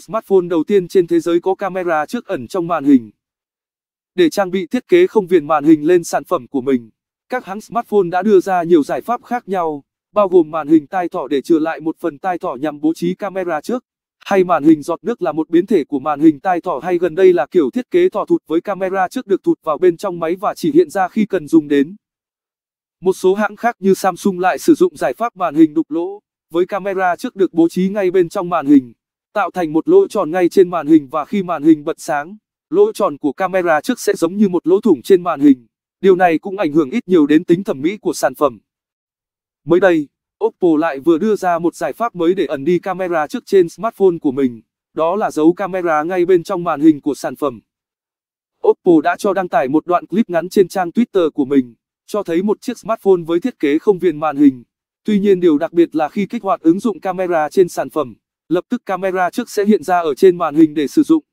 smartphone đầu tiên trên thế giới có camera trước ẩn trong màn hình. Để trang bị thiết kế không viền màn hình lên sản phẩm của mình, các hãng smartphone đã đưa ra nhiều giải pháp khác nhau, bao gồm màn hình tai thỏ để trừ lại một phần tai thỏ nhằm bố trí camera trước, hay màn hình giọt nước là một biến thể của màn hình tai thỏ hay gần đây là kiểu thiết kế thỏ thụt với camera trước được thụt vào bên trong máy và chỉ hiện ra khi cần dùng đến. Một số hãng khác như Samsung lại sử dụng giải pháp màn hình đục lỗ, với camera trước được bố trí ngay bên trong màn hình tạo thành một lỗ tròn ngay trên màn hình và khi màn hình bật sáng, lỗ tròn của camera trước sẽ giống như một lỗ thủng trên màn hình. Điều này cũng ảnh hưởng ít nhiều đến tính thẩm mỹ của sản phẩm. Mới đây, Oppo lại vừa đưa ra một giải pháp mới để ẩn đi camera trước trên smartphone của mình, đó là giấu camera ngay bên trong màn hình của sản phẩm. Oppo đã cho đăng tải một đoạn clip ngắn trên trang Twitter của mình, cho thấy một chiếc smartphone với thiết kế không viền màn hình. Tuy nhiên điều đặc biệt là khi kích hoạt ứng dụng camera trên sản phẩm, lập tức camera trước sẽ hiện ra ở trên màn hình để sử dụng.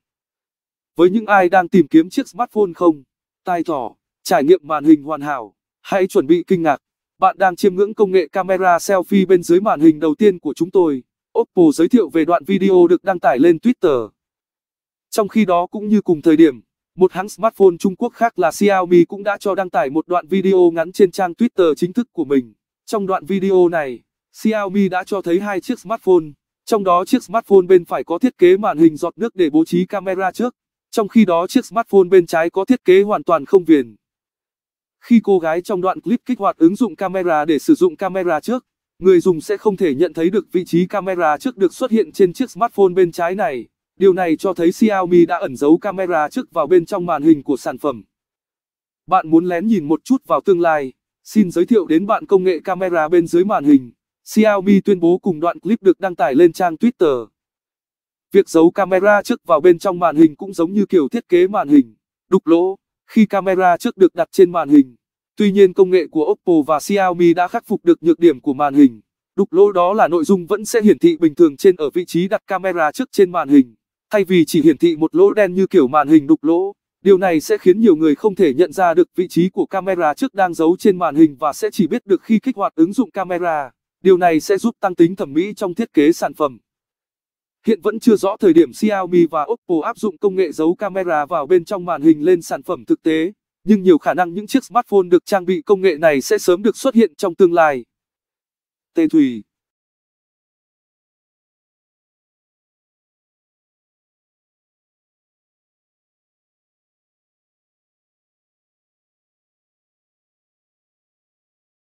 Với những ai đang tìm kiếm chiếc smartphone không, tai thỏ, trải nghiệm màn hình hoàn hảo, hãy chuẩn bị kinh ngạc. Bạn đang chiêm ngưỡng công nghệ camera selfie bên dưới màn hình đầu tiên của chúng tôi. Oppo giới thiệu về đoạn video được đăng tải lên Twitter. Trong khi đó cũng như cùng thời điểm, một hãng smartphone Trung Quốc khác là Xiaomi cũng đã cho đăng tải một đoạn video ngắn trên trang Twitter chính thức của mình. Trong đoạn video này, Xiaomi đã cho thấy hai chiếc smartphone trong đó chiếc smartphone bên phải có thiết kế màn hình giọt nước để bố trí camera trước, trong khi đó chiếc smartphone bên trái có thiết kế hoàn toàn không viền. Khi cô gái trong đoạn clip kích hoạt ứng dụng camera để sử dụng camera trước, người dùng sẽ không thể nhận thấy được vị trí camera trước được xuất hiện trên chiếc smartphone bên trái này. Điều này cho thấy Xiaomi đã ẩn giấu camera trước vào bên trong màn hình của sản phẩm. Bạn muốn lén nhìn một chút vào tương lai, xin giới thiệu đến bạn công nghệ camera bên dưới màn hình. Xiaomi tuyên bố cùng đoạn clip được đăng tải lên trang Twitter. Việc giấu camera trước vào bên trong màn hình cũng giống như kiểu thiết kế màn hình, đục lỗ, khi camera trước được đặt trên màn hình. Tuy nhiên công nghệ của Oppo và Xiaomi đã khắc phục được nhược điểm của màn hình. Đục lỗ đó là nội dung vẫn sẽ hiển thị bình thường trên ở vị trí đặt camera trước trên màn hình, thay vì chỉ hiển thị một lỗ đen như kiểu màn hình đục lỗ. Điều này sẽ khiến nhiều người không thể nhận ra được vị trí của camera trước đang giấu trên màn hình và sẽ chỉ biết được khi kích hoạt ứng dụng camera. Điều này sẽ giúp tăng tính thẩm mỹ trong thiết kế sản phẩm. Hiện vẫn chưa rõ thời điểm Xiaomi và Oppo áp dụng công nghệ giấu camera vào bên trong màn hình lên sản phẩm thực tế, nhưng nhiều khả năng những chiếc smartphone được trang bị công nghệ này sẽ sớm được xuất hiện trong tương lai. Tê Thủy